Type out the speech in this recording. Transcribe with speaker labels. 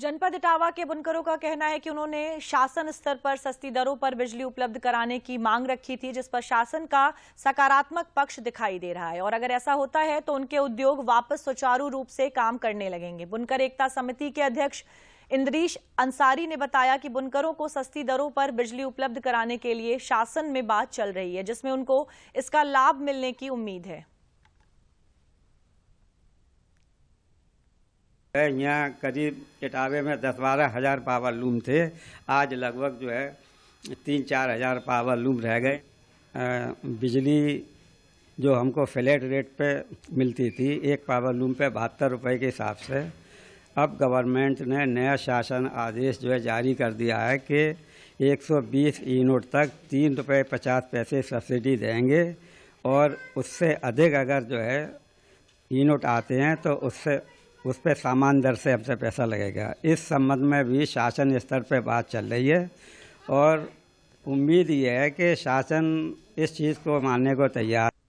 Speaker 1: जनपद इटावा के बुनकरों का कहना है कि उन्होंने शासन स्तर पर सस्ती दरों पर बिजली उपलब्ध कराने की मांग रखी थी जिस पर शासन का सकारात्मक पक्ष दिखाई दे रहा है और अगर ऐसा होता है तो उनके उद्योग वापस सुचारू रूप से काम करने लगेंगे बुनकर एकता समिति के अध्यक्ष इंद्रीश अंसारी ने बताया कि बुनकरों को सस्ती दरों पर बिजली उपलब्ध कराने के लिए शासन में बात चल रही है जिसमें उनको इसका लाभ मिलने की उम्मीद है
Speaker 2: यहाँ करीब इटावे में दस बारह हजार पावर लूम थे आज लगभग जो है तीन चार हजार पावर लूम रह गए बिजली जो हमको फ्लैट रेट पे मिलती थी एक पावर लूम पे बहत्तर रुपए के हिसाब से अब गवर्नमेंट ने नया शासन आदेश जो है जारी कर दिया है कि 120 यूनिट तक तीन रुपये पचास पैसे सब्सिडी देंगे और उससे अधिक अगर जो है यूनिट आते हैं तो उससे उस पर सामान दर से हमसे पैसा लगेगा इस संबंध में भी शासन स्तर पर बात चल रही है और उम्मीद ये है कि शासन इस चीज़ को मानने को तैयार